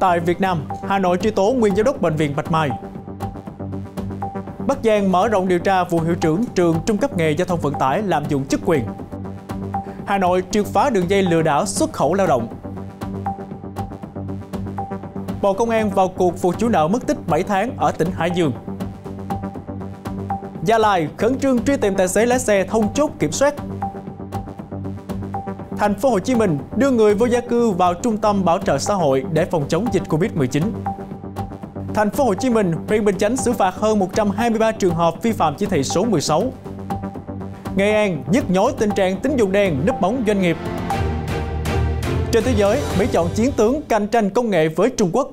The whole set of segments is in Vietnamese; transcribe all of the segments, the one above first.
Tại Việt Nam, Hà Nội truy tố nguyên giám đốc Bệnh viện Bạch Mai. Bắc Giang mở rộng điều tra vụ hiệu trưởng trường trung cấp nghề giao thông vận tải lạm dụng chức quyền. Hà Nội triệt phá đường dây lừa đảo xuất khẩu lao động. Bộ Công an vào cuộc vụ chủ nợ mất tích 7 tháng ở tỉnh Hải Dương. Gia Lai khẩn trương truy tìm tài xế lái xe thông chốt kiểm soát thành phố Hồ Chí Minh đưa người vô gia cư vào trung tâm bảo trợ xã hội để phòng chống dịch Covid-19. Thành phố Hồ Chí Minh, huyện Bình Chánh xử phạt hơn 123 trường hợp vi phạm chỉ thị số 16. Nghệ An nhức nhối tình trạng tín dụng đen núp bóng doanh nghiệp. Trên thế giới, Mỹ chọn chiến tướng cạnh tranh công nghệ với Trung Quốc.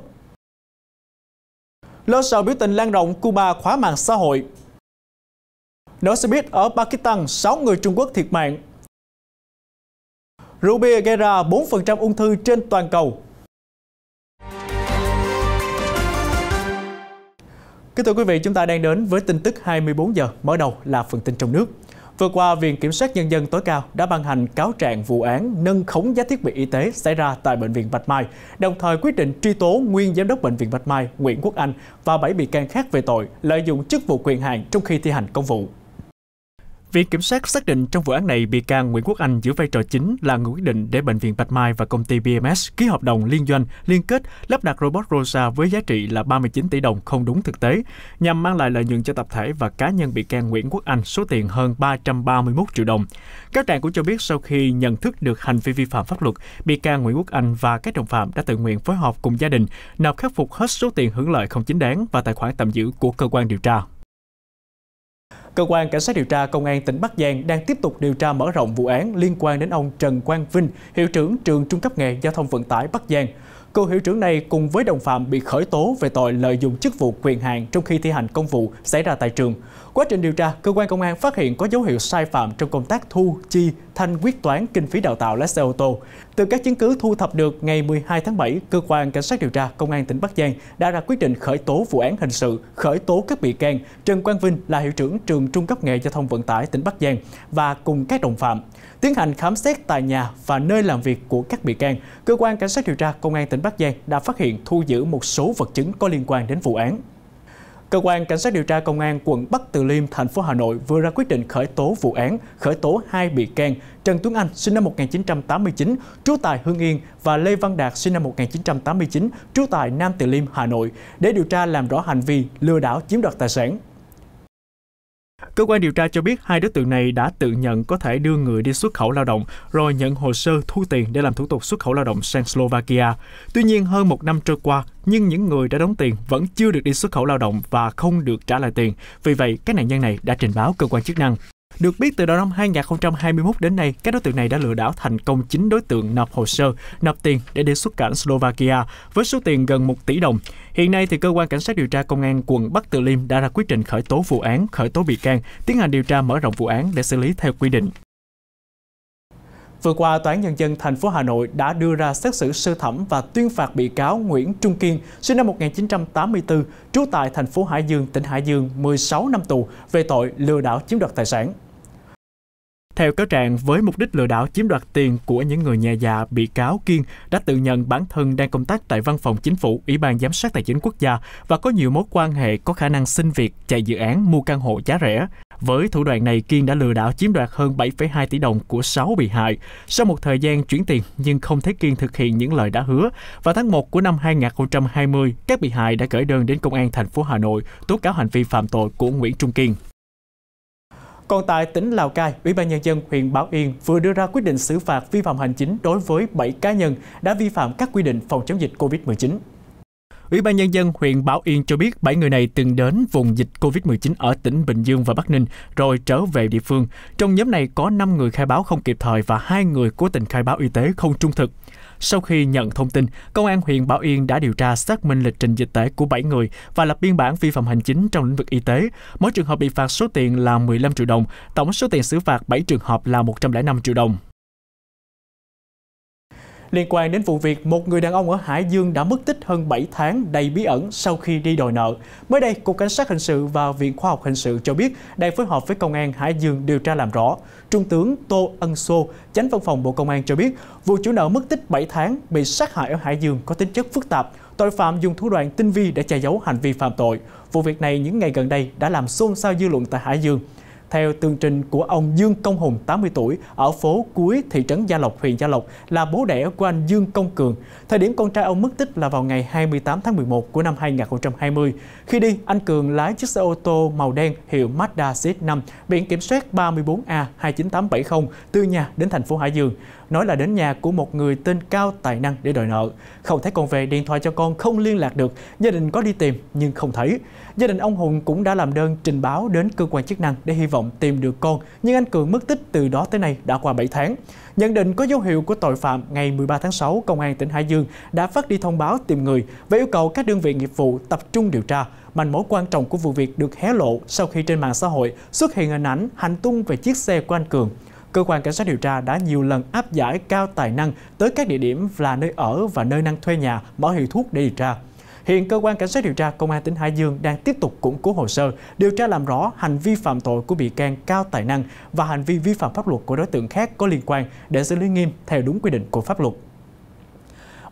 Lo sợ biểu tình lan rộng Cuba khóa mạng xã hội. Nổ xe biết ở Pakistan, 6 người Trung Quốc thiệt mạng, Rượu bia gây ra 4% ung thư trên toàn cầu. Kính thưa quý vị, chúng ta đang đến với tin tức 24 giờ, mở đầu là phần tin trong nước. Vừa qua, Viện Kiểm sát Nhân dân tối cao đã ban hành cáo trạng vụ án nâng khống giá thiết bị y tế xảy ra tại Bệnh viện Bạch Mai, đồng thời quyết định truy tố nguyên Giám đốc Bệnh viện Bạch Mai Nguyễn Quốc Anh và 7 bị can khác về tội lợi dụng chức vụ quyền hạn trong khi thi hành công vụ. Viện Kiểm sát xác định trong vụ án này, bị can Nguyễn Quốc Anh giữ vai trò chính là người quyết định để Bệnh viện Bạch Mai và công ty BMS ký hợp đồng liên doanh, liên kết lắp đặt robot Rosa với giá trị là 39 tỷ đồng không đúng thực tế, nhằm mang lại lợi nhuận cho tập thể và cá nhân bị can Nguyễn Quốc Anh số tiền hơn 331 triệu đồng. Các trạng cũng cho biết sau khi nhận thức được hành vi vi phạm pháp luật, bị can Nguyễn Quốc Anh và các đồng phạm đã tự nguyện phối hợp cùng gia đình nộp khắc phục hết số tiền hưởng lợi không chính đáng và tài khoản tạm giữ của cơ quan điều tra. Cơ quan Cảnh sát điều tra Công an tỉnh Bắc Giang đang tiếp tục điều tra mở rộng vụ án liên quan đến ông Trần Quang Vinh, hiệu trưởng trường trung cấp nghề giao thông vận tải Bắc Giang. Cựu hiệu trưởng này cùng với đồng phạm bị khởi tố về tội lợi dụng chức vụ quyền hạn trong khi thi hành công vụ xảy ra tại trường. Quá trình điều tra, cơ quan công an phát hiện có dấu hiệu sai phạm trong công tác thu, chi, thanh quyết toán kinh phí đào tạo lái xe ô tô. Từ các chứng cứ thu thập được ngày 12 tháng 7, cơ quan cảnh sát điều tra công an tỉnh Bắc Giang đã ra quyết định khởi tố vụ án hình sự, khởi tố các bị can Trần Quang Vinh là hiệu trưởng trường Trung cấp nghề giao thông vận tải tỉnh Bắc Giang và cùng các đồng phạm. Tiến hành khám xét tại nhà và nơi làm việc của các bị can, cơ quan cảnh sát điều tra công an tỉnh Bắc Giang đã phát hiện thu giữ một số vật chứng có liên quan đến vụ án. Cơ quan Cảnh sát điều tra Công an quận Bắc Từ Liêm, thành phố Hà Nội vừa ra quyết định khởi tố vụ án, khởi tố hai bị can Trần Tuấn Anh sinh năm 1989, trú tại Hương Yên và Lê Văn Đạt sinh năm 1989, trú tại Nam Từ Liêm, Hà Nội để điều tra làm rõ hành vi lừa đảo chiếm đoạt tài sản. Cơ quan điều tra cho biết hai đối tượng này đã tự nhận có thể đưa người đi xuất khẩu lao động rồi nhận hồ sơ thu tiền để làm thủ tục xuất khẩu lao động sang Slovakia. Tuy nhiên, hơn một năm trôi qua, nhưng những người đã đóng tiền vẫn chưa được đi xuất khẩu lao động và không được trả lại tiền. Vì vậy, các nạn nhân này đã trình báo cơ quan chức năng. Được biết, từ đầu năm 2021 đến nay, các đối tượng này đã lừa đảo thành công 9 đối tượng nộp hồ sơ, nộp tiền để đề xuất cảnh Slovakia với số tiền gần 1 tỷ đồng. Hiện nay, thì cơ quan cảnh sát điều tra công an quận Bắc Từ Liêm đã ra quyết định khởi tố vụ án, khởi tố bị can, tiến hành điều tra mở rộng vụ án để xử lý theo quy định. Vừa qua, Tòa án Nhân dân thành phố Hà Nội đã đưa ra xét xử sơ thẩm và tuyên phạt bị cáo Nguyễn Trung Kiên, sinh năm 1984, trú tại thành phố Hải Dương, tỉnh Hải Dương, 16 năm tù về tội lừa đảo chiếm đoạt tài sản. Theo cáo trạng, với mục đích lừa đảo chiếm đoạt tiền của những người nhà già, dạ, bị cáo Kiên đã tự nhận bản thân đang công tác tại văn phòng chính phủ, Ủy ban Giám sát Tài chính Quốc gia và có nhiều mối quan hệ có khả năng xin việc chạy dự án mua căn hộ giá rẻ. Với thủ đoạn này, Kiên đã lừa đảo chiếm đoạt hơn 7,2 tỷ đồng của 6 bị hại. Sau một thời gian chuyển tiền nhưng không thấy Kiên thực hiện những lời đã hứa, vào tháng 1 của năm 2020, các bị hại đã gửi đơn đến công an thành phố Hà Nội tố cáo hành vi phạm tội của Nguyễn Trung Kiên. Còn tại tỉnh Lào Cai, Ủy ban Nhân dân huyện Bảo Yên vừa đưa ra quyết định xử phạt vi phạm hành chính đối với 7 cá nhân đã vi phạm các quy định phòng chống dịch COVID-19. Ủy ban Nhân dân huyện Bảo Yên cho biết 7 người này từng đến vùng dịch COVID-19 ở tỉnh Bình Dương và Bắc Ninh rồi trở về địa phương. Trong nhóm này có 5 người khai báo không kịp thời và 2 người cố tình khai báo y tế không trung thực. Sau khi nhận thông tin, Công an huyện Bảo Yên đã điều tra xác minh lịch trình dịch tễ của 7 người và lập biên bản vi phạm hành chính trong lĩnh vực y tế. Mỗi trường hợp bị phạt số tiền là 15 triệu đồng, tổng số tiền xử phạt 7 trường hợp là 105 triệu đồng. Liên quan đến vụ việc một người đàn ông ở Hải Dương đã mất tích hơn 7 tháng đầy bí ẩn sau khi đi đòi nợ. Mới đây, Cục Cảnh sát Hình sự và Viện Khoa học Hình sự cho biết đang phối hợp với Công an Hải Dương điều tra làm rõ. Trung tướng Tô Ân Sô, Chánh Văn phòng Bộ Công an cho biết, vụ chủ nợ mất tích 7 tháng bị sát hại ở Hải Dương có tính chất phức tạp, tội phạm dùng thủ đoạn tinh vi để che giấu hành vi phạm tội. Vụ việc này những ngày gần đây đã làm xôn xao dư luận tại Hải Dương. Theo tường trình của ông Dương Công Hùng 80 tuổi ở phố cuối thị trấn Gia Lộc, huyện Gia Lộc là bố đẻ của anh Dương Công Cường. Thời điểm con trai ông mất tích là vào ngày 28 tháng 11 của năm 2020. Khi đi, anh Cường lái chiếc xe ô tô màu đen hiệu Mazda CX-5 biển kiểm soát 34A29870 từ nhà đến thành phố Hải Dương nói là đến nhà của một người tên Cao tài năng để đòi nợ. Không thấy con về, điện thoại cho con không liên lạc được, gia đình có đi tìm nhưng không thấy. Gia đình ông Hùng cũng đã làm đơn trình báo đến cơ quan chức năng để hy vọng tìm được con, nhưng anh Cường mất tích từ đó tới nay đã qua 7 tháng. Nhận định có dấu hiệu của tội phạm, ngày 13 tháng 6, Công an tỉnh Hải Dương đã phát đi thông báo tìm người và yêu cầu các đơn vị nghiệp vụ tập trung điều tra. Mảnh mối quan trọng của vụ việc được hé lộ sau khi trên mạng xã hội xuất hiện hình ảnh hành tung về chiếc xe của anh Cường cơ quan cảnh sát điều tra đã nhiều lần áp giải cao tài năng tới các địa điểm là nơi ở và nơi năng thuê nhà, mở hiệu thuốc để điều tra. Hiện cơ quan cảnh sát điều tra công an tỉnh Hải Dương đang tiếp tục củng cố hồ sơ, điều tra làm rõ hành vi phạm tội của bị can Cao Tài Năng và hành vi vi phạm pháp luật của đối tượng khác có liên quan để xử lý nghiêm theo đúng quy định của pháp luật.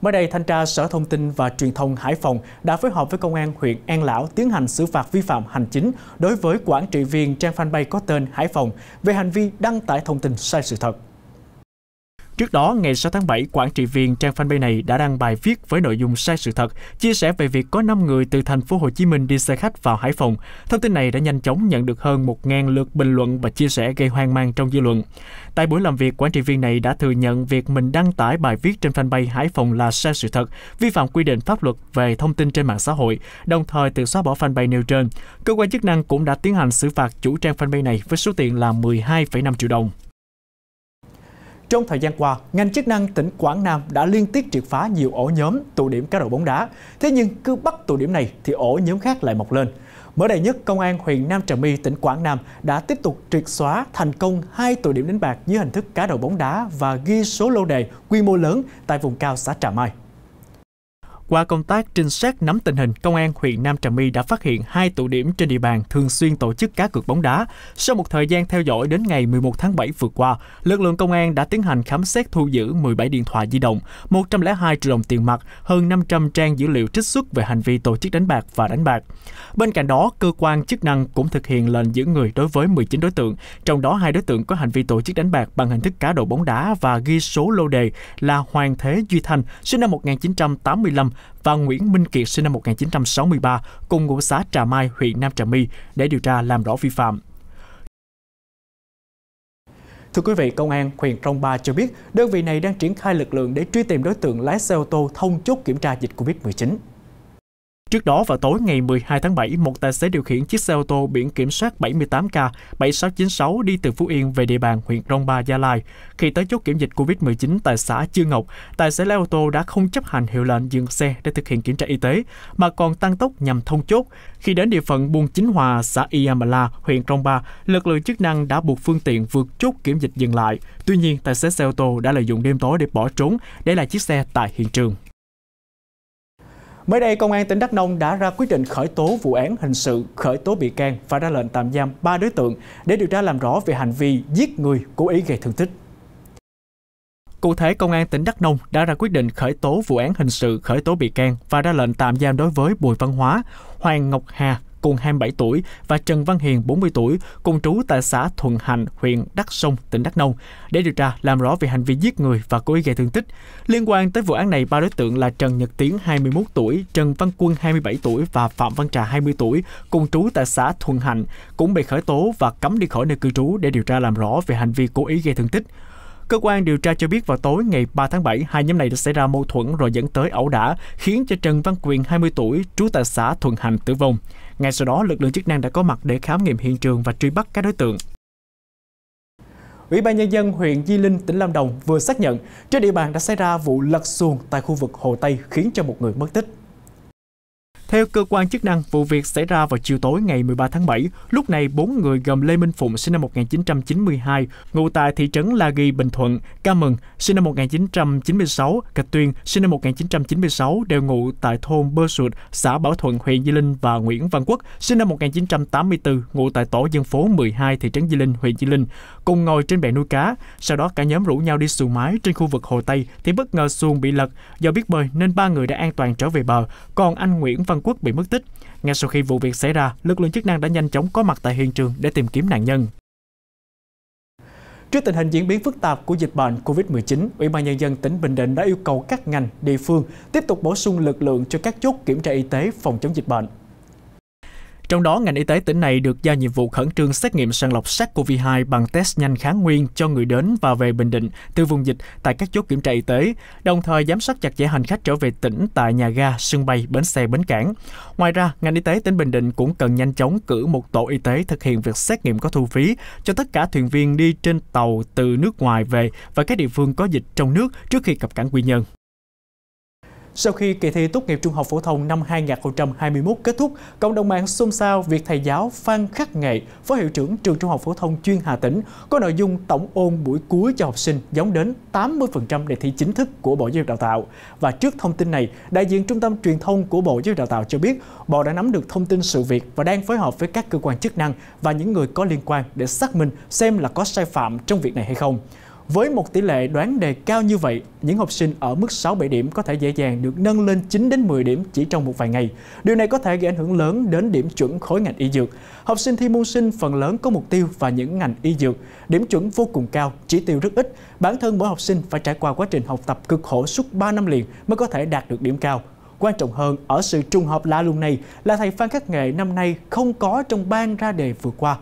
Mới đây, Thanh tra Sở Thông tin và Truyền thông Hải Phòng đã phối hợp với Công an huyện An Lão tiến hành xử phạt vi phạm hành chính đối với quản trị viên trang fanpage có tên Hải Phòng về hành vi đăng tải thông tin sai sự thật. Trước đó, ngày 6 tháng 7, quản trị viên trang fanpage này đã đăng bài viết với nội dung sai sự thật, chia sẻ về việc có 5 người từ thành phố Hồ Chí Minh đi xe khách vào Hải Phòng. Thông tin này đã nhanh chóng nhận được hơn 1.000 lượt bình luận và chia sẻ gây hoang mang trong dư luận. Tại buổi làm việc, quản trị viên này đã thừa nhận việc mình đăng tải bài viết trên fanpage Hải Phòng là sai sự thật, vi phạm quy định pháp luật về thông tin trên mạng xã hội, đồng thời tự xóa bỏ fanpage nêu trên. Cơ quan chức năng cũng đã tiến hành xử phạt chủ trang fanpage này với số tiền là 12,5 triệu đồng. Trong thời gian qua, ngành chức năng tỉnh Quảng Nam đã liên tiếp triệt phá nhiều ổ nhóm tụ điểm cá độ bóng đá. Thế nhưng cứ bắt tụ điểm này thì ổ nhóm khác lại mọc lên. Mới đây nhất, Công an huyện Nam Trà My, tỉnh Quảng Nam đã tiếp tục triệt xóa thành công hai tụ điểm đánh bạc dưới hình thức cá độ bóng đá và ghi số lô đề quy mô lớn tại vùng cao xã Trà Mai. Qua công tác trinh sát nắm tình hình, công an huyện Nam Trà My đã phát hiện hai tụ điểm trên địa bàn thường xuyên tổ chức cá cược bóng đá. Sau một thời gian theo dõi đến ngày 11 tháng 7 vừa qua, lực lượng công an đã tiến hành khám xét thu giữ 17 điện thoại di động, 102 triệu đồng tiền mặt, hơn 500 trang dữ liệu trích xuất về hành vi tổ chức đánh bạc và đánh bạc. Bên cạnh đó, cơ quan chức năng cũng thực hiện lệnh giữ người đối với 19 đối tượng, trong đó hai đối tượng có hành vi tổ chức đánh bạc bằng hình thức cá độ bóng đá và ghi số lô đề là Hoàng Thế Duy Thanh, sinh năm 1985 và Nguyễn Minh Kiệt sinh năm 1963 cùng ngụ xã Trà Mai, huyện Nam Trà My để điều tra làm rõ vi phạm. Thưa quý vị, Công an huyện Trong Ba cho biết đơn vị này đang triển khai lực lượng để truy tìm đối tượng lái xe ô tô thông chốt kiểm tra dịch Covid-19. Trước đó vào tối ngày 12 tháng 7, một tài xế điều khiển chiếc xe ô tô biển kiểm soát 78K7696 đi từ Phú Yên về địa bàn huyện Rong Ba, Gia Lai. Khi tới chốt kiểm dịch COVID-19 tại xã Chư Ngọc, tài xế lái ô tô đã không chấp hành hiệu lệnh dừng xe để thực hiện kiểm tra y tế, mà còn tăng tốc nhằm thông chốt. Khi đến địa phận Buôn Chính Hòa, xã Iamala, huyện Rong Ba, lực lượng chức năng đã buộc phương tiện vượt chốt kiểm dịch dừng lại. Tuy nhiên, tài xế xe ô tô đã lợi dụng đêm tối để bỏ trốn, để lại chiếc xe tại hiện trường. Mới đây, Công an tỉnh Đắk Nông đã ra quyết định khởi tố vụ án hình sự, khởi tố bị can và ra lệnh tạm giam 3 đối tượng để điều tra làm rõ về hành vi giết người, cố ý gây thương tích. Cụ thể, Công an tỉnh Đắk Nông đã ra quyết định khởi tố vụ án hình sự, khởi tố bị can và ra lệnh tạm giam đối với Bùi Văn Hóa, Hoàng Ngọc Hà, cùng 27 tuổi và Trần Văn Hiền 40 tuổi cùng trú tại xã Thuận Hành, huyện Đắk Sông, tỉnh Đắk Nông để điều tra làm rõ về hành vi giết người và cố ý gây thương tích. Liên quan tới vụ án này, ba đối tượng là Trần Nhật Tiến 21 tuổi, Trần Văn Quân 27 tuổi và Phạm Văn Trà 20 tuổi cùng trú tại xã Thuận Hành cũng bị khởi tố và cấm đi khỏi nơi cư trú để điều tra làm rõ về hành vi cố ý gây thương tích. Cơ quan điều tra cho biết vào tối ngày 3 tháng 7, hai nhóm này đã xảy ra mâu thuẫn rồi dẫn tới ẩu đả, khiến cho Trần Văn Quyền 20 tuổi, trú tại xã Thuận Hành tử vong. Ngay sau đó, lực lượng chức năng đã có mặt để khám nghiệm hiện trường và truy bắt các đối tượng. Ủy ban Nhân dân huyện Di Linh, tỉnh Lâm Đồng vừa xác nhận trên địa bàn đã xảy ra vụ lật xuồng tại khu vực Hồ Tây khiến cho một người mất tích. Theo cơ quan chức năng, vụ việc xảy ra vào chiều tối ngày 13 tháng 7. Lúc này, bốn người gồm Lê Minh Phụng sinh năm 1992, ngụ tại thị trấn La Ghi, Bình Thuận, Ca Mừng sinh năm 1996, Cạch Tuyên sinh năm 1996 đều ngụ tại thôn Bơ Sụt, xã Bảo Thuận, huyện Di Linh và Nguyễn Văn Quốc sinh năm 1984, ngụ tại tổ dân phố 12, thị trấn Di Linh, huyện Di Linh, cùng ngồi trên bè nuôi cá. Sau đó cả nhóm rủ nhau đi xuồng mái trên khu vực Hồ Tây thì bất ngờ xuồng bị lật. Do biết bơi nên ba người đã an toàn trở về bờ, còn anh Nguyễn Văn Quốc bị mất tích. Ngay sau khi vụ việc xảy ra, lực lượng chức năng đã nhanh chóng có mặt tại hiện trường để tìm kiếm nạn nhân. Trước tình hình diễn biến phức tạp của dịch bệnh COVID-19, Ủy ban Nhân dân tỉnh Bình Định đã yêu cầu các ngành, địa phương tiếp tục bổ sung lực lượng cho các chốt kiểm tra y tế phòng chống dịch bệnh. Trong đó, ngành y tế tỉnh này được giao nhiệm vụ khẩn trương xét nghiệm sàng lọc SARS-CoV-2 bằng test nhanh kháng nguyên cho người đến và về Bình Định từ vùng dịch tại các chốt kiểm tra y tế, đồng thời giám sát chặt chẽ hành khách trở về tỉnh tại nhà ga, sân bay, bến xe, bến cảng. Ngoài ra, ngành y tế tỉnh Bình Định cũng cần nhanh chóng cử một tổ y tế thực hiện việc xét nghiệm có thu phí cho tất cả thuyền viên đi trên tàu từ nước ngoài về và các địa phương có dịch trong nước trước khi cập cảng Quy Nhơn. Sau khi kỳ thi tốt nghiệp trung học phổ thông năm 2021 kết thúc, cộng đồng mạng xôn xao việc thầy giáo Phan Khắc Nghệ, phó hiệu trưởng trường trung học phổ thông chuyên Hà Tĩnh, có nội dung tổng ôn buổi cuối cho học sinh giống đến 80% đề thi chính thức của Bộ Giáo dục Đào tạo. Và trước thông tin này, đại diện Trung tâm Truyền thông của Bộ Giáo dục Đào tạo cho biết, Bộ đã nắm được thông tin sự việc và đang phối hợp với các cơ quan chức năng và những người có liên quan để xác minh xem là có sai phạm trong việc này hay không. Với một tỷ lệ đoán đề cao như vậy, những học sinh ở mức 6-7 điểm có thể dễ dàng được nâng lên 9 đến 10 điểm chỉ trong một vài ngày. Điều này có thể gây ảnh hưởng lớn đến điểm chuẩn khối ngành y dược. Học sinh thi môn sinh phần lớn có mục tiêu và những ngành y dược, điểm chuẩn vô cùng cao, chỉ tiêu rất ít. Bản thân mỗi học sinh phải trải qua quá trình học tập cực khổ suốt 3 năm liền mới có thể đạt được điểm cao. Quan trọng hơn, ở sự trùng hợp lạ lùng này là thầy Phan Khắc Nghệ năm nay không có trong ban ra đề vừa qua.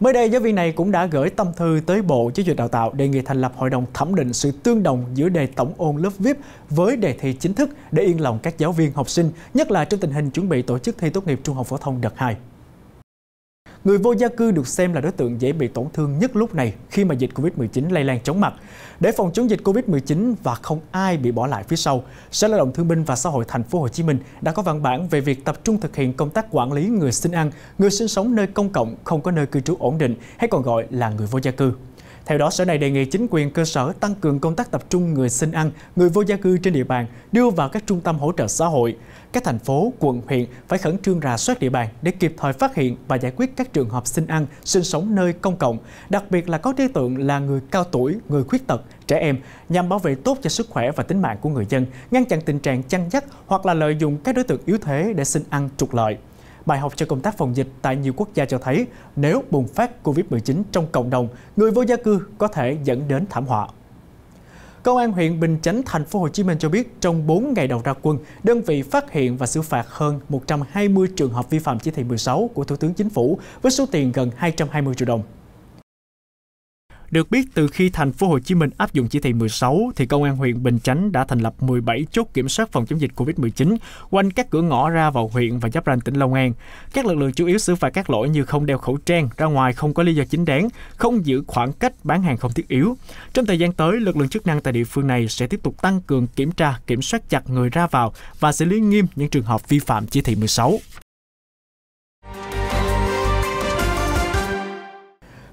Mới đây, giáo viên này cũng đã gửi tâm thư tới Bộ Giáo dục Đào tạo đề nghị thành lập hội đồng thẩm định sự tương đồng giữa đề tổng ôn lớp VIP với đề thi chính thức để yên lòng các giáo viên, học sinh, nhất là trong tình hình chuẩn bị tổ chức thi tốt nghiệp trung học phổ thông đợt 2. Người vô gia cư được xem là đối tượng dễ bị tổn thương nhất lúc này khi mà dịch Covid-19 lây lan chóng mặt. Để phòng chống dịch Covid-19 và không ai bị bỏ lại phía sau, Sở Lao động Thương binh và Xã hội Thành phố Hồ Chí Minh đã có văn bản về việc tập trung thực hiện công tác quản lý người xin ăn, người sinh sống nơi công cộng không có nơi cư trú ổn định hay còn gọi là người vô gia cư. Theo đó, Sở này đề nghị chính quyền cơ sở tăng cường công tác tập trung người xin ăn, người vô gia cư trên địa bàn đưa vào các trung tâm hỗ trợ xã hội. Các thành phố, quận, huyện phải khẩn trương rà soát địa bàn để kịp thời phát hiện và giải quyết các trường hợp xin ăn, sinh sống nơi công cộng, đặc biệt là có đối tượng là người cao tuổi, người khuyết tật, trẻ em nhằm bảo vệ tốt cho sức khỏe và tính mạng của người dân, ngăn chặn tình trạng chăn dắt hoặc là lợi dụng các đối tượng yếu thế để xin ăn trục lợi. Bài học cho công tác phòng dịch tại nhiều quốc gia cho thấy nếu bùng phát Covid-19 trong cộng đồng, người vô gia cư có thể dẫn đến thảm họa. Công an huyện Bình Chánh, thành phố Hồ Chí Minh cho biết trong 4 ngày đầu ra quân, đơn vị phát hiện và xử phạt hơn 120 trường hợp vi phạm chỉ thị 16 của Thủ tướng Chính phủ với số tiền gần 220 triệu đồng. Được biết từ khi thành phố Hồ Chí Minh áp dụng chỉ thị 16 thì công an huyện Bình Chánh đã thành lập 17 chốt kiểm soát phòng chống dịch Covid-19 quanh các cửa ngõ ra vào huyện và giáp ranh tỉnh Long An. Các lực lượng chủ yếu xử phạt các lỗi như không đeo khẩu trang, ra ngoài không có lý do chính đáng, không giữ khoảng cách, bán hàng không thiết yếu. Trong thời gian tới, lực lượng chức năng tại địa phương này sẽ tiếp tục tăng cường kiểm tra, kiểm soát chặt người ra vào và xử lý nghiêm những trường hợp vi phạm chỉ thị 16.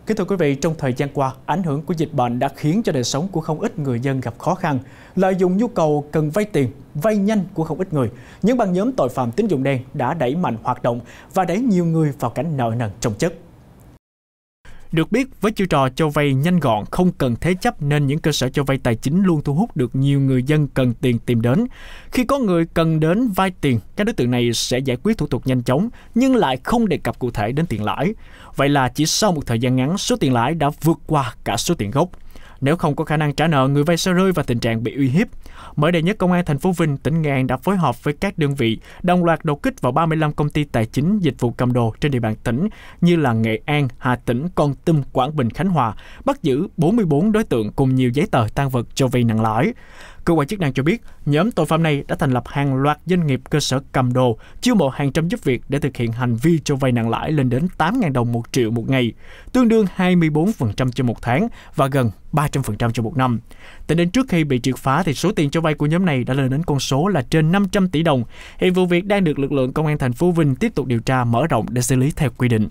Kính thưa quý vị, trong thời gian qua, ảnh hưởng của dịch bệnh đã khiến cho đời sống của không ít người dân gặp khó khăn. Lợi dụng nhu cầu cần vay tiền, vay nhanh của không ít người, những băng nhóm tội phạm tín dụng đen đã đẩy mạnh hoạt động và đẩy nhiều người vào cảnh nợ nần trồng chất. Được biết, với chiêu trò cho vay nhanh gọn, không cần thế chấp nên những cơ sở cho vay tài chính luôn thu hút được nhiều người dân cần tiền tìm đến. Khi có người cần đến vay tiền, các đối tượng này sẽ giải quyết thủ tục nhanh chóng nhưng lại không đề cập cụ thể đến tiền lãi. Vậy là chỉ sau một thời gian ngắn, số tiền lãi đã vượt qua cả số tiền gốc. Nếu không có khả năng trả nợ, người vay sẽ rơi vào tình trạng bị uy hiếp. Mới đây nhất, Công an thành phố Vinh, tỉnh Nghệ An đã phối hợp với các đơn vị đồng loạt đột kích vào 35 công ty tài chính dịch vụ cầm đồ trên địa bàn tỉnh như là Nghệ An, Hà Tĩnh, Con Tum, Quảng Bình, Khánh Hòa, bắt giữ 44 đối tượng cùng nhiều giấy tờ tang vật cho vay nặng lãi. Cơ quan chức năng cho biết, nhóm tội phạm này đã thành lập hàng loạt doanh nghiệp cơ sở cầm đồ, chiêu mộ hàng trăm giúp việc để thực hiện hành vi cho vay nặng lãi lên đến 8.000 đồng một triệu một ngày, tương đương 24% cho một tháng và gần 300% cho một năm. Tính đến trước khi bị triệt phá thì số tiền cho vay của nhóm này đã lên đến con số là trên 500 tỷ đồng. Hiện vụ việc đang được lực lượng công an thành phố Vinh tiếp tục điều tra mở rộng để xử lý theo quy định.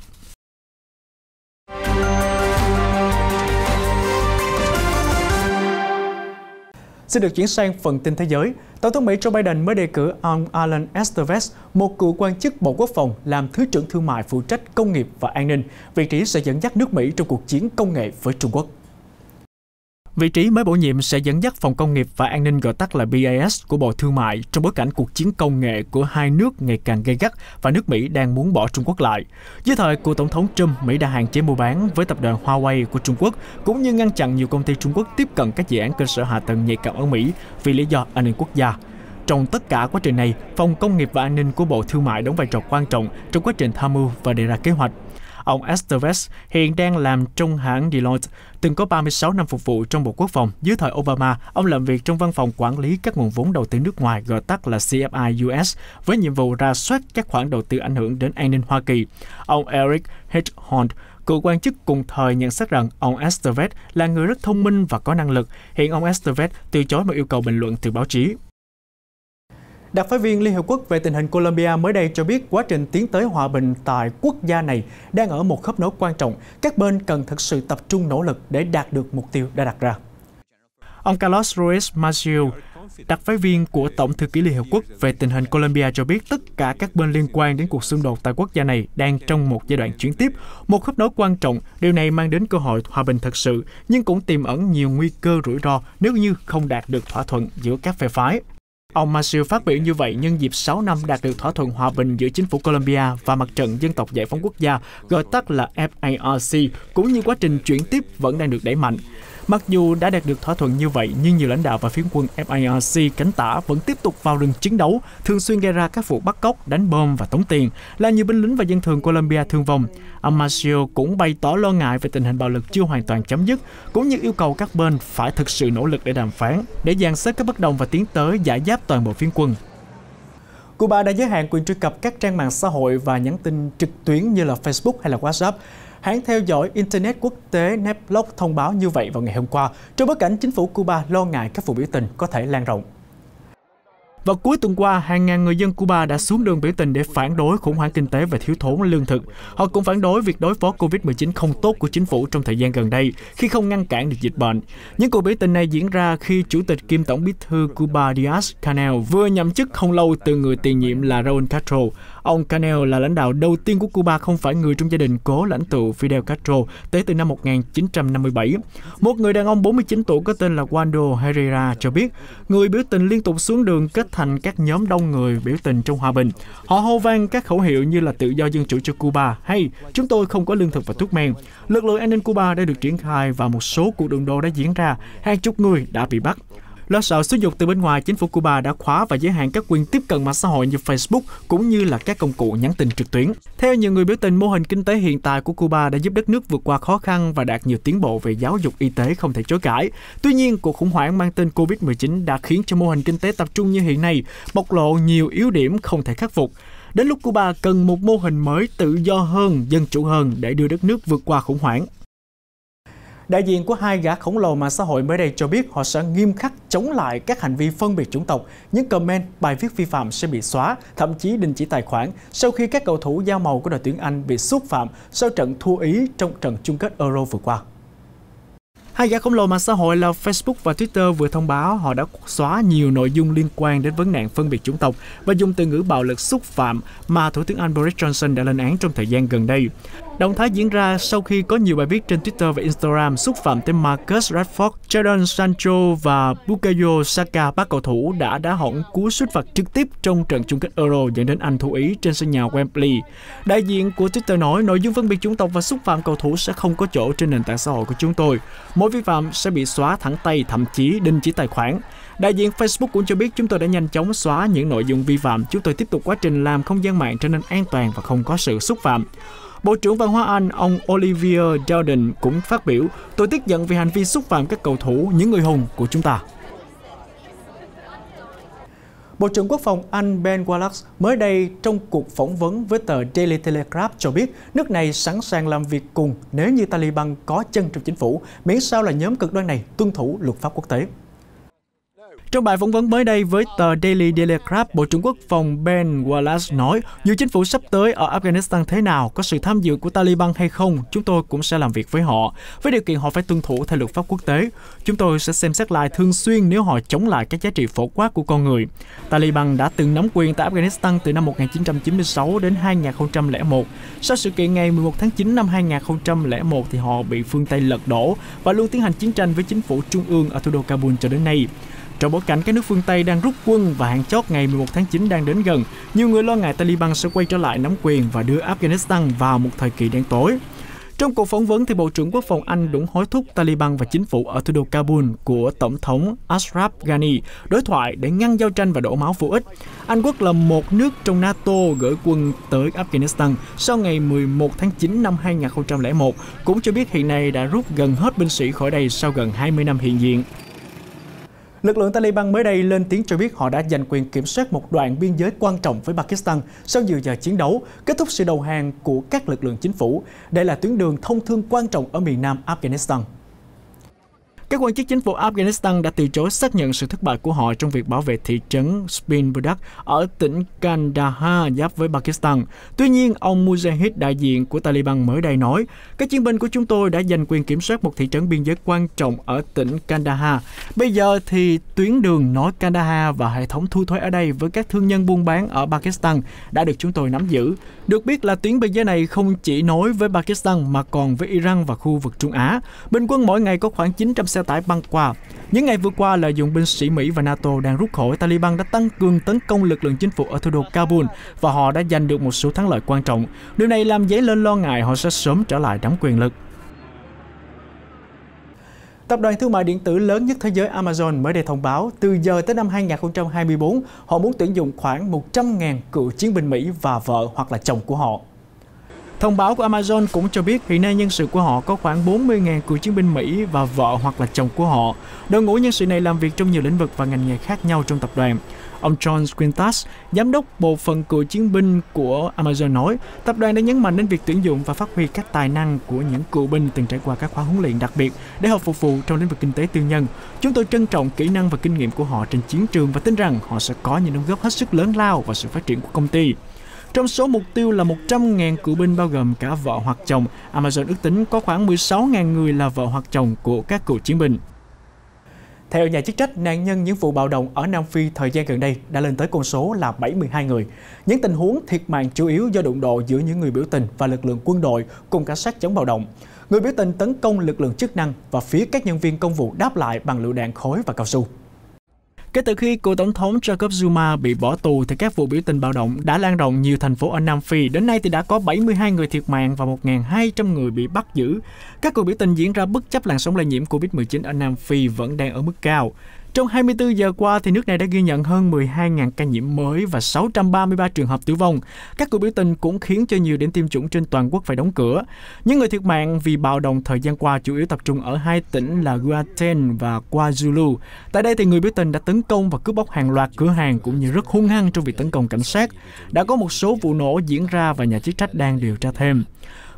Xin được chuyển sang phần tin thế giới. Tổng thống Mỹ Joe Biden mới đề cử ông Alan Estevez, một cựu quan chức Bộ Quốc phòng làm Thứ trưởng Thương mại phụ trách công nghiệp và an ninh, vị trí sẽ dẫn dắt nước Mỹ trong cuộc chiến công nghệ với Trung Quốc. Vị trí mới bổ nhiệm sẽ dẫn dắt Phòng Công nghiệp và An ninh gọi tắt là BIS của Bộ Thương mại trong bối cảnh cuộc chiến công nghệ của hai nước ngày càng gay gắt và nước Mỹ đang muốn bỏ Trung Quốc lại. Dưới thời của Tổng thống Trump, Mỹ đã hạn chế mua bán với tập đoàn Huawei của Trung Quốc cũng như ngăn chặn nhiều công ty Trung Quốc tiếp cận các dự án cơ sở hạ tầng nhạy cảm ở Mỹ vì lý do an ninh quốc gia. Trong tất cả quá trình này, Phòng Công nghiệp và An ninh của Bộ Thương mại đóng vai trò quan trọng trong quá trình tham mưu và đề ra kế hoạch Ông Esteves hiện đang làm trong hãng Deloitte, từng có 36 năm phục vụ trong Bộ Quốc phòng. Dưới thời Obama, ông làm việc trong văn phòng quản lý các nguồn vốn đầu tư nước ngoài, gọi tắt là CFI US, với nhiệm vụ ra soát các khoản đầu tư ảnh hưởng đến an ninh Hoa Kỳ. Ông Eric H. Hunt, cựu quan chức cùng thời nhận xét rằng ông Esteves là người rất thông minh và có năng lực. Hiện ông Esteves từ chối mọi yêu cầu bình luận từ báo chí. Đặc phái viên Liên Hợp Quốc về tình hình Colombia mới đây cho biết quá trình tiến tới hòa bình tại quốc gia này đang ở một khớp nối quan trọng. Các bên cần thực sự tập trung nỗ lực để đạt được mục tiêu đã đặt ra. Ông Carlos Ruiz Maggio, đặc phái viên của Tổng thư ký Liên Hợp Quốc về tình hình Colombia cho biết tất cả các bên liên quan đến cuộc xung đột tại quốc gia này đang trong một giai đoạn chuyển tiếp, một khớp nối quan trọng. Điều này mang đến cơ hội hòa bình thật sự, nhưng cũng tiềm ẩn nhiều nguy cơ rủi ro nếu như không đạt được thỏa thuận giữa các phe phái. Ông Masil phát biểu như vậy nhân dịp 6 năm đạt được thỏa thuận hòa bình giữa chính phủ Colombia và mặt trận dân tộc giải phóng quốc gia, gọi tắt là FARC, cũng như quá trình chuyển tiếp vẫn đang được đẩy mạnh. Mặc dù đã đạt được thỏa thuận như vậy, nhưng nhiều lãnh đạo và phiến quân FARC cánh tả vẫn tiếp tục vào rừng chiến đấu, thường xuyên gây ra các vụ bắt cóc, đánh bom và tống tiền, là nhiều binh lính và dân thường Colombia thương vong. Amacio cũng bày tỏ lo ngại về tình hình bạo lực chưa hoàn toàn chấm dứt, cũng như yêu cầu các bên phải thực sự nỗ lực để đàm phán, để dàn xếp các bất đồng và tiến tới giải giáp toàn bộ phiến quân. Cuba đã giới hạn quyền truy cập các trang mạng xã hội và nhắn tin trực tuyến như là Facebook hay là WhatsApp. Hãng theo dõi Internet quốc tế Netblock thông báo như vậy vào ngày hôm qua, trong bối cảnh chính phủ Cuba lo ngại các vụ biểu tình có thể lan rộng. Vào cuối tuần qua, hàng ngàn người dân Cuba đã xuống đường biểu tình để phản đối khủng hoảng kinh tế và thiếu thốn lương thực. Họ cũng phản đối việc đối phó COVID-19 không tốt của chính phủ trong thời gian gần đây khi không ngăn cản được dịch bệnh. Những cuộc biểu tình này diễn ra khi Chủ tịch kiêm Tổng bí thư Cuba Díaz canel vừa nhậm chức không lâu từ người tiền nhiệm là Raúl Castro. Ông Canel là lãnh đạo đầu tiên của Cuba không phải người trong gia đình cố lãnh tụ Fidel Castro tới từ năm 1957. Một người đàn ông 49 tuổi có tên là Wando Herrera cho biết, người biểu tình liên tục xuống đường kết thành các nhóm đông người biểu tình trong hòa bình. Họ hô vang các khẩu hiệu như là tự do dân chủ cho Cuba hay chúng tôi không có lương thực và thuốc men. Lực lượng an ninh Cuba đã được triển khai và một số cuộc đụng độ đã diễn ra, hàng chục người đã bị bắt. Lo sợ xúi dục từ bên ngoài, chính phủ Cuba đã khóa và giới hạn các quyền tiếp cận mạng xã hội như Facebook cũng như là các công cụ nhắn tin trực tuyến. Theo nhiều người biểu tình, mô hình kinh tế hiện tại của Cuba đã giúp đất nước vượt qua khó khăn và đạt nhiều tiến bộ về giáo dục y tế không thể chối cãi. Tuy nhiên, cuộc khủng hoảng mang tên Covid-19 đã khiến cho mô hình kinh tế tập trung như hiện nay bộc lộ nhiều yếu điểm không thể khắc phục. Đến lúc Cuba cần một mô hình mới tự do hơn, dân chủ hơn để đưa đất nước vượt qua khủng hoảng. Đại diện của hai gã khổng lồ mạng xã hội mới đây cho biết họ sẽ nghiêm khắc chống lại các hành vi phân biệt chủng tộc. Những comment, bài viết vi phạm sẽ bị xóa, thậm chí đình chỉ tài khoản sau khi các cầu thủ giao màu của đội tuyển Anh bị xúc phạm sau trận thua Ý trong trận chung kết Euro vừa qua. Hai gã khổng lồ mạng xã hội là Facebook và Twitter vừa thông báo họ đã xóa nhiều nội dung liên quan đến vấn nạn phân biệt chủng tộc và dùng từ ngữ bạo lực xúc phạm mà Thủ tướng Anh Boris Johnson đã lên án trong thời gian gần đây. Động thái diễn ra sau khi có nhiều bài viết trên Twitter và Instagram xúc phạm tới Marcus Rashford, Jadon Sancho và Bukayo Saka, ba cầu thủ đã đá hỏng cú sút phạt trực tiếp trong trận chung kết Euro dẫn đến Anh thua Ý trên sân nhà Wembley. Đại diện của Twitter nói nội dung phân biệt chủng tộc và xúc phạm cầu thủ sẽ không có chỗ trên nền tảng xã hội của chúng tôi. Mỗi vi phạm sẽ bị xóa thẳng tay, thậm chí đình chỉ tài khoản. Đại diện Facebook cũng cho biết chúng tôi đã nhanh chóng xóa những nội dung vi phạm. Chúng tôi tiếp tục quá trình làm không gian mạng trở nên an toàn và không có sự xúc phạm. Bộ trưởng Văn hóa Anh ông Olivier Dowden cũng phát biểu Tôi tức giận vì hành vi xúc phạm các cầu thủ, những người hùng của chúng ta. Bộ trưởng Quốc phòng Anh Ben Wallace mới đây trong cuộc phỏng vấn với tờ Daily Telegraph cho biết nước này sẵn sàng làm việc cùng nếu như Taliban có chân trong chính phủ, miễn sao là nhóm cực đoan này tuân thủ luật pháp quốc tế. Trong bài phỏng vấn mới đây với tờ Daily Telegraph, Bộ trưởng Quốc phòng Ben Wallace nói, dù chính phủ sắp tới ở Afghanistan thế nào, có sự tham dự của Taliban hay không, chúng tôi cũng sẽ làm việc với họ, với điều kiện họ phải tuân thủ theo luật pháp quốc tế. Chúng tôi sẽ xem xét lại thường xuyên nếu họ chống lại các giá trị phổ quát của con người. Taliban đã từng nắm quyền tại Afghanistan từ năm 1996 đến 2001. Sau sự kiện ngày 11 tháng 9 năm 2001 thì họ bị phương Tây lật đổ và luôn tiến hành chiến tranh với chính phủ trung ương ở thủ đô Kabul cho đến nay. Trong bối cảnh các nước phương Tây đang rút quân và hạn chót ngày 11 tháng 9 đang đến gần, nhiều người lo ngại Taliban sẽ quay trở lại nắm quyền và đưa Afghanistan vào một thời kỳ đen tối. Trong cuộc phỏng vấn, thì Bộ trưởng Quốc phòng Anh cũng hối thúc Taliban và chính phủ ở thủ đô Kabul của Tổng thống Ashraf Ghani đối thoại để ngăn giao tranh và đổ máu vô ích. Anh Quốc là một nước trong NATO gửi quân tới Afghanistan sau ngày 11 tháng 9 năm 2001, cũng cho biết hiện nay đã rút gần hết binh sĩ khỏi đây sau gần 20 năm hiện diện. Lực lượng Taliban mới đây lên tiếng cho biết họ đã giành quyền kiểm soát một đoạn biên giới quan trọng với Pakistan sau nhiều giờ chiến đấu, kết thúc sự đầu hàng của các lực lượng chính phủ. Đây là tuyến đường thông thương quan trọng ở miền nam Afghanistan. Các quan chức chính phủ Afghanistan đã từ chối xác nhận sự thất bại của họ trong việc bảo vệ thị trấn Spin Spinbudak ở tỉnh Kandahar giáp với Pakistan. Tuy nhiên, ông Mujahid đại diện của Taliban mới đây nói, các chiến binh của chúng tôi đã giành quyền kiểm soát một thị trấn biên giới quan trọng ở tỉnh Kandahar. Bây giờ thì tuyến đường nối Kandahar và hệ thống thu thuế ở đây với các thương nhân buôn bán ở Pakistan đã được chúng tôi nắm giữ. Được biết là tuyến biên giới này không chỉ nối với Pakistan mà còn với Iran và khu vực Trung Á. Bình quân mỗi ngày có khoảng 900 xe tải băng qua. Những ngày vừa qua, lợi dụng binh sĩ Mỹ và NATO đang rút khỏi, Taliban đã tăng cường tấn công lực lượng chính phủ ở thủ đô Kabul và họ đã giành được một số thắng lợi quan trọng. Điều này làm dấy lên lo ngại họ sẽ sớm trở lại nắm quyền lực. Tập đoàn thương mại điện tử lớn nhất thế giới Amazon mới đây thông báo từ giờ tới năm 2024, họ muốn tuyển dụng khoảng 100.000 cựu chiến binh Mỹ và vợ hoặc là chồng của họ. Thông báo của Amazon cũng cho biết hiện nay nhân sự của họ có khoảng 40.000 cựu chiến binh Mỹ và vợ hoặc là chồng của họ. Đội ngũ nhân sự này làm việc trong nhiều lĩnh vực và ngành nghề khác nhau trong tập đoàn. Ông John Quintas, giám đốc bộ phận cựu chiến binh của Amazon nói, tập đoàn đã nhấn mạnh đến việc tuyển dụng và phát huy các tài năng của những cựu binh từng trải qua các khóa huấn luyện đặc biệt để họ phục vụ trong lĩnh vực kinh tế tư nhân. Chúng tôi trân trọng kỹ năng và kinh nghiệm của họ trên chiến trường và tin rằng họ sẽ có những đóng góp hết sức lớn lao vào sự phát triển của công ty. Trong số mục tiêu là 100.000 cựu binh bao gồm cả vợ hoặc chồng, Amazon ước tính có khoảng 16.000 người là vợ hoặc chồng của các cựu chiến binh. Theo nhà chức trách, nạn nhân những vụ bạo động ở Nam Phi thời gian gần đây đã lên tới con số là 72 người. Những tình huống thiệt mạng chủ yếu do đụng độ giữa những người biểu tình và lực lượng quân đội cùng cảnh sát chống bạo động. Người biểu tình tấn công lực lượng chức năng và phía các nhân viên công vụ đáp lại bằng lựu đạn khối và cao su. Kể từ khi cựu tổng thống Jacob Zuma bị bỏ tù thì các vụ biểu tình bạo động đã lan rộng nhiều thành phố ở Nam Phi. Đến nay thì đã có 72 người thiệt mạng và 1.200 người bị bắt giữ. Các cuộc biểu tình diễn ra bất chấp làn sóng lây nhiễm COVID-19 ở Nam Phi vẫn đang ở mức cao. Trong 24 giờ qua, thì nước này đã ghi nhận hơn 12.000 ca nhiễm mới và 633 trường hợp tử vong. Các cuộc biểu tình cũng khiến cho nhiều điểm tiêm chủng trên toàn quốc phải đóng cửa. Những người thiệt mạng vì bạo động thời gian qua chủ yếu tập trung ở hai tỉnh là Guaten và KwaZulu. Tại đây thì người biểu tình đã tấn công và cướp bóc hàng loạt cửa hàng cũng như rất hung hăng trong việc tấn công cảnh sát. Đã có một số vụ nổ diễn ra và nhà chức trách đang điều tra thêm.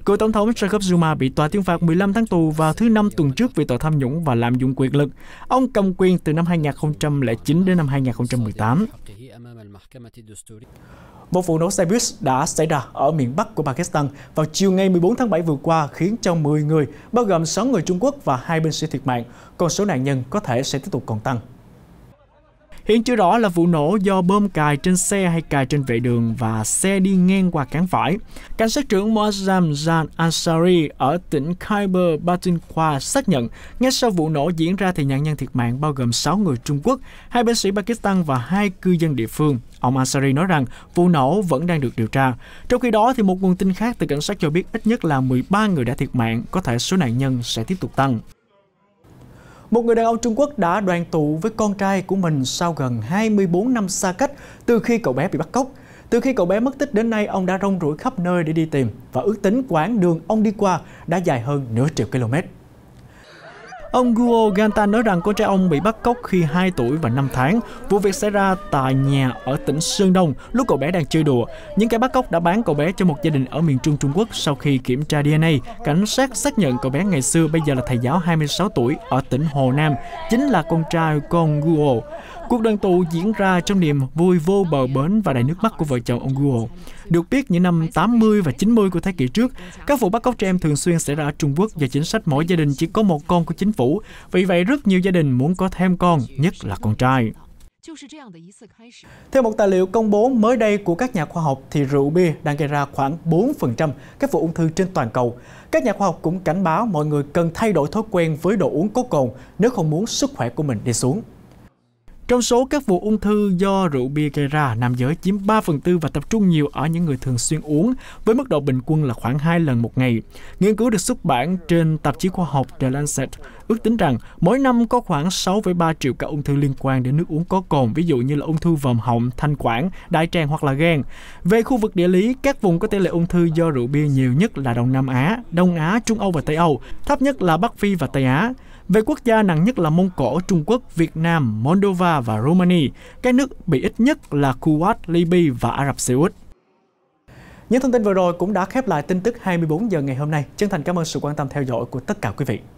Cựu Tổng thống Jacob Zuma bị tòa tuyên phạt 15 tháng tù vào thứ Năm tuần trước vì tội tham nhũng và lạm dụng quyền lực. Ông cầm quyền từ năm 2009 đến năm 2018. Một vụ nổ xe buýt đã xảy ra ở miền Bắc của Pakistan vào chiều ngày 14 tháng 7 vừa qua khiến cho 10 người, bao gồm 6 người Trung Quốc và hai binh sĩ thiệt mạng. Còn số nạn nhân có thể sẽ tiếp tục còn tăng. Hiện chưa rõ là vụ nổ do bơm cài trên xe hay cài trên vệ đường và xe đi ngang qua cán phải. Cảnh sát trưởng Moazzam Jan Ansari ở tỉnh Khyber Pakhtunkhwa xác nhận ngay sau vụ nổ diễn ra thì nạn nhân thiệt mạng bao gồm 6 người Trung Quốc, hai binh sĩ Pakistan và hai cư dân địa phương. Ông Ansari nói rằng vụ nổ vẫn đang được điều tra. Trong khi đó, thì một nguồn tin khác từ cảnh sát cho biết ít nhất là 13 người đã thiệt mạng, có thể số nạn nhân sẽ tiếp tục tăng một người đàn ông Trung Quốc đã đoàn tụ với con trai của mình sau gần 24 năm xa cách từ khi cậu bé bị bắt cóc. Từ khi cậu bé mất tích đến nay, ông đã rong ruổi khắp nơi để đi tìm và ước tính quãng đường ông đi qua đã dài hơn nửa triệu km. Ông Guo Ganta nói rằng con trai ông bị bắt cóc khi 2 tuổi và 5 tháng. Vụ việc xảy ra tại nhà ở tỉnh Sơn Đông lúc cậu bé đang chơi đùa. Những kẻ bắt cóc đã bán cậu bé cho một gia đình ở miền Trung Trung Quốc sau khi kiểm tra DNA. Cảnh sát xác nhận cậu bé ngày xưa bây giờ là thầy giáo 26 tuổi ở tỉnh Hồ Nam, chính là con trai con Guo. Cuộc đoàn tụ diễn ra trong niềm vui vô bờ bến và đầy nước mắt của vợ chồng ông Guo. Được biết, những năm 80 và 90 của thế kỷ trước, các vụ bắt cóc trẻ em thường xuyên xảy ra ở Trung Quốc do chính sách mỗi gia đình chỉ có một con của chính phủ. Vì vậy, rất nhiều gia đình muốn có thêm con, nhất là con trai. Theo một tài liệu công bố mới đây của các nhà khoa học thì rượu bia đang gây ra khoảng 4% các vụ ung thư trên toàn cầu. Các nhà khoa học cũng cảnh báo mọi người cần thay đổi thói quen với đồ uống có cồn nếu không muốn sức khỏe của mình đi xuống. Trong số các vụ ung thư do rượu bia gây ra, nam giới chiếm 3 phần tư và tập trung nhiều ở những người thường xuyên uống, với mức độ bình quân là khoảng 2 lần một ngày. Nghiên cứu được xuất bản trên tạp chí khoa học The Lancet ước tính rằng mỗi năm có khoảng 6,3 triệu ca ung thư liên quan đến nước uống có cồn, ví dụ như là ung thư vòm họng, thanh quản, đại tràng hoặc là gan. Về khu vực địa lý, các vùng có tỷ lệ ung thư do rượu bia nhiều nhất là Đông Nam Á, Đông Á, Trung Âu và Tây Âu, thấp nhất là Bắc Phi và Tây Á. Về quốc gia nặng nhất là Mông Cổ, Trung Quốc, Việt Nam, Moldova và Romania. Các nước bị ít nhất là Kuwait, Libya và Ả Rập Xê Út. Những thông tin vừa rồi cũng đã khép lại tin tức 24 giờ ngày hôm nay. Chân thành cảm ơn sự quan tâm theo dõi của tất cả quý vị.